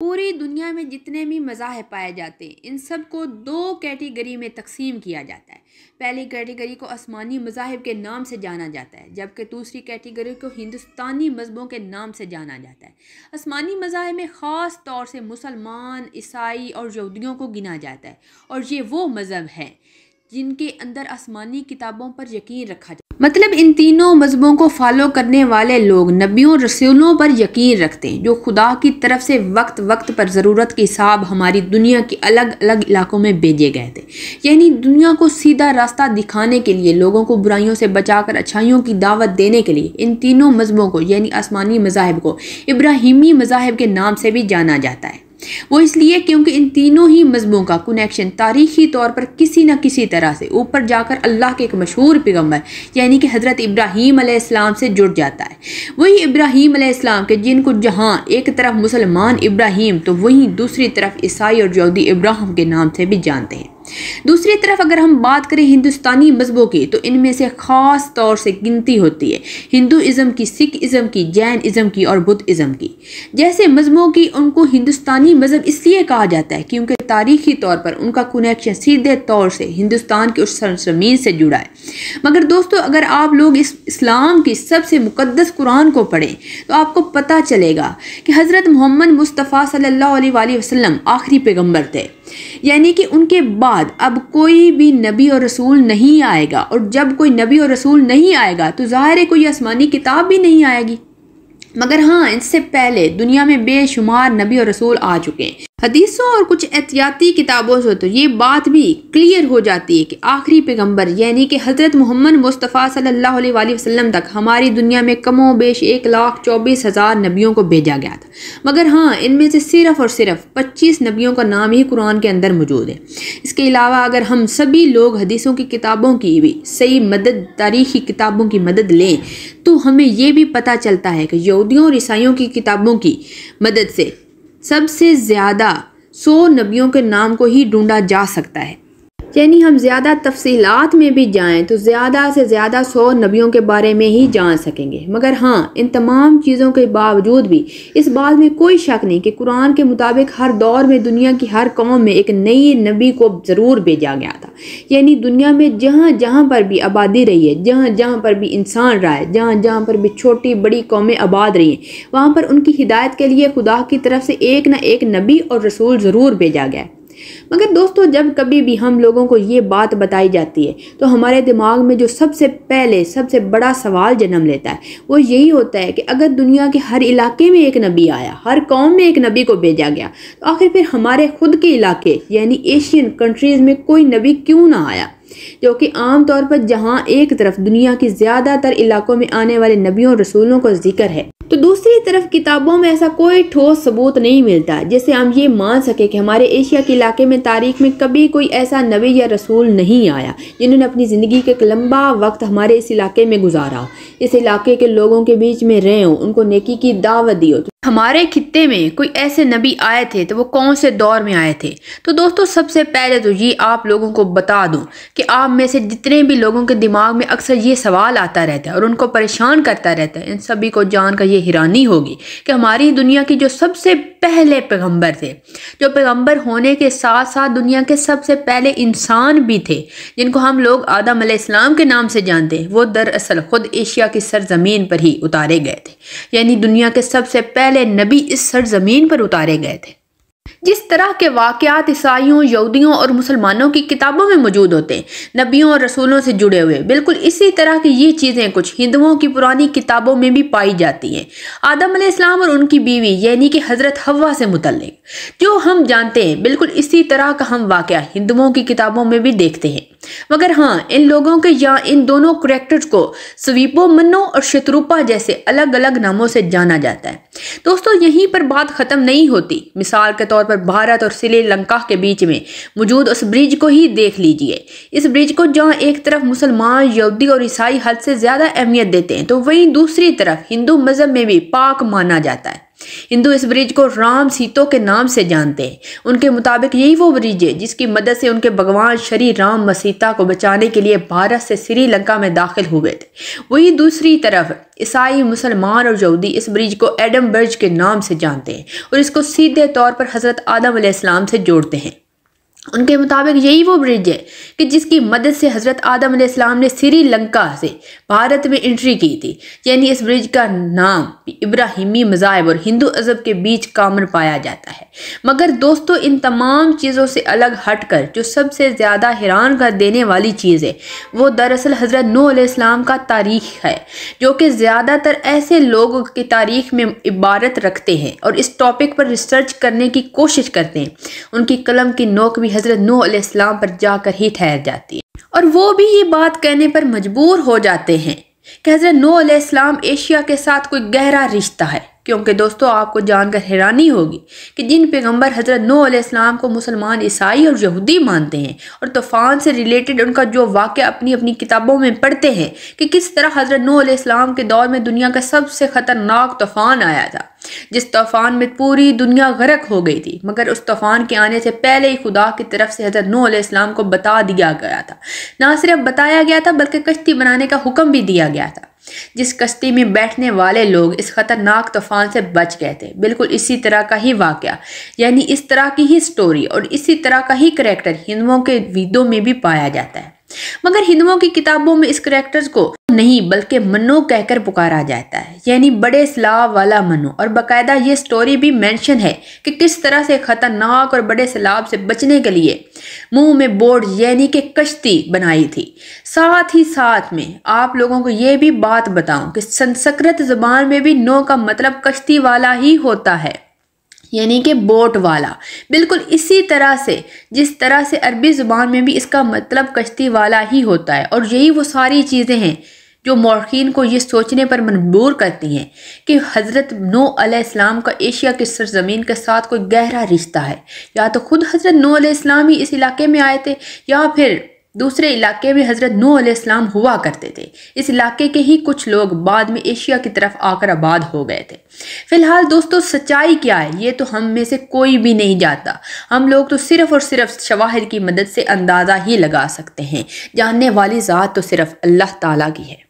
पूरी दुनिया में जितने भी मज़ाह पाए जाते हैं इन सब को दो कैटेगरी में तकसीम किया जाता है पहली कैटेगरी को आसमानी मजाहब के नाम से जाना जाता है जबकि दूसरी कैटेगरी को हिंदुस्तानी मजहबों के नाम से जाना जाता है आसमानी मजाहब में ख़ास तौर से मुसलमान ईसाई और यहूदियों को गिना जाता है और ये वो मज़हब हैं जिनके अंदर आसमानी किताबों पर यकीन रखा जाए मतलब इन तीनों मजहबों को फॉलो करने वाले लोग नबियों रसूलों पर यकीन रखते हैं जो खुदा की तरफ से वक्त वक्त पर ज़रूरत के हिसाब हमारी दुनिया के अलग अलग इलाकों में भेजे गए थे यानी दुनिया को सीधा रास्ता दिखाने के लिए लोगों को बुराइयों से बचाकर अच्छाइयों की दावत देने के लिए इन तीनों मजहबों को यानी आसमानी मजाहब को इब्राहिमी मजाहब के नाम से भी जाना जाता है वो इसलिए क्योंकि इन तीनों ही मजहबों का कनेक्शन तारीखी तौर पर किसी न किसी तरह से ऊपर जाकर अल्लाह के एक मशहूर पैगम्बर यानी कि हज़रत इब्राहीम आसमाम से जुड़ जाता है वही इब्राहीम आसमाम के जिनको जहाँ एक तरफ मुसलमान इब्राहीम तो वहीं दूसरी तरफ ईसाई और जौदी इब्राहिम के नाम से भी जानते हैं दूसरी तरफ अगर हम बात करें हिंदुस्तानी मजहबों की तो इनमें से ख़ास तौर से गिनती होती है हिंदुज़म की सिख इज़म की जैन इज़म की और बुद्ध इज़म की जैसे मजहबों की उनको हिंदुस्तानी मजहब इसलिए कहा जाता है क्योंकि तारीखी तौर पर उनका कनेक्शन सीधे तौर से हिंदुस्तान की उस सरजमीन से जुड़ा है मगर दोस्तों अगर आप लोग इस इस्लाम की सबसे मुकदस कुरान को पढ़ें तो आपको पता चलेगा कि हज़रत मोहम्मद मुस्तफ़ा सल्ला वसम आखिरी पैगम्बर थे यानी कि उनके बाद अब कोई भी नबी और रसूल नहीं आएगा और जब कोई नबी और रसूल नहीं आएगा तो ज़ाहिर कोई आसमानी किताब भी नहीं आएगी मगर हाँ इससे पहले दुनिया में बेशुमार नबी और रसूल आ चुके हैं हदीसों और कुछ एहतियाती किताबों से तो ये बात भी क्लियर हो जाती है कि आखिरी पैगम्बर यानी कि हज़रत मोहम्मद मुस्तफ़ा सल्लल्लाहु अलैहि वसल्लम तक हमारी दुनिया में कमो बेश एक लाख चौबीस हज़ार नबियों को भेजा गया था मगर हाँ इनमें से सिर्फ़ और सिर्फ पच्चीस नबियों का नाम ही कुरान के अंदर मौजूद है इसके अलावा अगर हम सभी लोग हदीसों की किताबों की भी सही मदद तारीखी किताबों की मदद लें तो हमें यह भी पता चलता है कि यहूदियों और ईसाइयों की किताबों की मदद से सबसे ज़्यादा सौ नबियों के नाम को ही ढूंढा जा सकता है यानी हम ज़्यादा तफसीलात में भी जाएँ तो ज़्यादा से ज़्यादा सौ नबियों के बारे में ही जान सकेंगे मगर हाँ इन तमाम चीज़ों के बावजूद भी इस बात में कोई शक नहीं कि कुरान के मुताबिक हर दौर में दुनिया की हर कौम में एक नई नबी को ज़रूर भेजा गया था यानी दुनिया में जहाँ जहाँ पर भी आबादी रही है जहाँ जहाँ पर भी इंसान रहा है जहाँ जहाँ पर भी छोटी बड़ी कौमें आबाद रही हैं वहाँ पर उनकी हिदायत के लिए खुदा की तरफ से एक ना एक नबी और रसूल ज़रूर भेजा गया है मगर दोस्तों जब कभी भी हम लोगों को ये बात बताई जाती है तो हमारे दिमाग में जो सबसे पहले सबसे बड़ा सवाल जन्म लेता है वो यही होता है कि अगर दुनिया के हर इलाके में एक नबी आया हर कौम में एक नबी को भेजा गया तो आखिर फिर हमारे खुद के इलाके यानी एशियन कंट्रीज़ में कोई नबी क्यों ना आया जो कि आम तौर पर जहाँ एक तरफ दुनिया की ज़्यादातर इलाकों में आने वाले नबियों रसूलों का जिक्र है तो दूसरी तरफ किताबों में ऐसा कोई ठोस सबूत नहीं मिलता जिससे हम ये मान सकें कि हमारे एशिया के इलाके में तारीख में कभी कोई ऐसा नबी या रसूल नहीं आया जिन्होंने अपनी ज़िंदगी का एक लंबा वक्त हमारे इस इलाके में गुजारा हो इस इलाके के लोगों के बीच में रहे हों उनको नेकी की दावत दी हो तो हमारे खत्े में कोई ऐसे नबी आए थे तो वो कौन से दौर में आए थे तो दोस्तों सबसे पहले तो ये आप लोगों को बता दूँ कि आप में से जितने भी लोगों के दिमाग में अक्सर ये सवाल आता रहता है और उनको परेशान करता रहता है इन सभी को जानकर ये ये हैरानी होगी कि हमारी दुनिया के जो सबसे पहले पैगंबर थे जो पैगंबर होने के साथ साथ दुनिया के सबसे पहले इंसान भी थे जिनको हम लोग आदम इस्लाम के नाम से जानते हैं वो दरअसल ख़ुद एशिया की सरजमीन पर ही उतारे गए थे यानी दुनिया के सबसे पहले नबी इस सरजमीन पर उतारे गए थे जिस तरह के वाकयात ईसाइयों यहूदियों और मुसलमानों की किताबों में मौजूद होते हैं नबियों और रसूलों से जुड़े हुए बिल्कुल इसी तरह की ये चीज़ें कुछ हिंदुओं की पुरानी किताबों में भी पाई जाती हैं आदम अलैहिस्सलाम और उनकी बीवी यानी कि हज़रत हवा से मुतलक जो हम जानते हैं बिल्कुल इसी तरह का हम वाक़ हिंदुओं की किताबों में भी देखते हैं मगर हाँ इन लोगों के या इन दोनों करेक्टर को स्वीपो मनो और शत्रुपा जैसे अलग अलग नामों से जाना जाता है दोस्तों यहीं पर बात ख़त्म नहीं होती मिसाल के तौर पर भारत और श्रीलंका के बीच में मौजूद उस ब्रिज को ही देख लीजिए इस ब्रिज को जहाँ एक तरफ मुसलमान यहूदी और ईसाई हद से ज़्यादा अहमियत देते हैं तो वहीं दूसरी तरफ हिंदू मज़हब में भी पाक माना जाता है हिंदू इस ब्रिज को राम सीतो के नाम से जानते हैं उनके मुताबिक यही वो ब्रिज है जिसकी मदद से उनके भगवान श्री राम मसीता को बचाने के लिए भारत से श्रीलंका में दाखिल हो गए थे वही दूसरी तरफ ईसाई मुसलमान और यहूदी इस ब्रिज को एडम ब्रिज के नाम से जानते हैं और इसको सीधे तौर पर हज़रत आदम से जोड़ते हैं उनके मुताबिक यही वो ब्रिज है कि जिसकी मदद से हज़रत आदम इस्लाम ने श्रीलंका से भारत में एंट्री की थी यानी इस ब्रिज का नाम इब्राहिमी मज़ाहब और हिंदू अजब के बीच कामन पाया जाता है मगर दोस्तों इन तमाम चीज़ों से अलग हटकर जो सबसे ज़्यादा हैरान कर देने वाली चीज़ है वो दरअसल हज़रत नूसम का तारीख है जो कि ज़्यादातर ऐसे लोगों की तारीख में इबारत रखते हैं और इस टॉपिक पर रिसर्च करने की कोशिश करते हैं उनकी कलम की नोक भी हज़रत नू नूसम पर जाकर ही ठहर जाती है और वो भी ये बात कहने पर मजबूर हो जाते हैं कि हज़रत नूसम एशिया के साथ कोई गहरा रिश्ता है क्योंकि दोस्तों आपको जानकर हैरानी होगी कि जिन पैगम्बर हज़रत नू को मुसलमान ईसाई और यहूदी मानते हैं और तूफ़ान से रिलेटेड उनका जो वाक़ अपनी अपनी किताबों में पढ़ते हैं कि किस तरह हज़रत नू के दौर में दुनिया का सबसे ख़तरनाक तूफ़ान आया था जिस तूफ़ान में पूरी दुनिया गरक हो गई थी मगर उस तूफ़ान के आने से पहले ही खुदा की तरफ से हज़रत नू इस्लाम को बता दिया गया था ना सिर्फ बताया गया था बल्कि कश्ती बनाने का हुक्म भी दिया गया था जिस कश्ती में बैठने वाले लोग इस ख़तरनाक तूफ़ान से बच गए थे बिल्कुल इसी तरह का ही वाक़ यानी इस तरह की ही स्टोरी और इसी तरह का ही करेक्टर हिंदुओं के वीदों में भी पाया जाता है मगर हिंदुओं की किताबों में इस करेक्टर्स को नहीं बल्कि मनो कहकर पुकारा जाता है यानी बड़े सलाब वाला मनो और बकायदा ये स्टोरी भी मेंशन है कि किस तरह से ख़तरनाक और बड़े सलाब से बचने के लिए मुंह में बोर्ड यानी कि कश्ती बनाई थी साथ ही साथ में आप लोगों को ये भी बात बताऊं कि संस्कृत ज़बान में भी नो का मतलब कश्ती वाला ही होता है यानी कि बोट वाला बिल्कुल इसी तरह से जिस तरह से अरबी ज़ुबान में भी इसका मतलब कश्ती वाला ही होता है और यही वो सारी चीज़ें हैं जो मौखीन को ये सोचने पर मजबूर करती हैं कि हज़रत नो आसमाम का एशिया की सरजमीन के साथ कोई गहरा रिश्ता है या तो ख़ुद हज़रत नो आसमाम ही इस इलाके में आए थे या फिर दूसरे इलाके में हज़रत नू आलाम हुआ करते थे इस इलाके के ही कुछ लोग बाद में एशिया की तरफ आकर आबाद हो गए थे फिलहाल दोस्तों सच्चाई क्या है ये तो हम में से कोई भी नहीं जाता हम लोग तो सिर्फ और सिर्फ शवाहर की मदद से अंदाज़ा ही लगा सकते हैं जानने वाली ज़ात तो सिर्फ अल्लाह ताला की है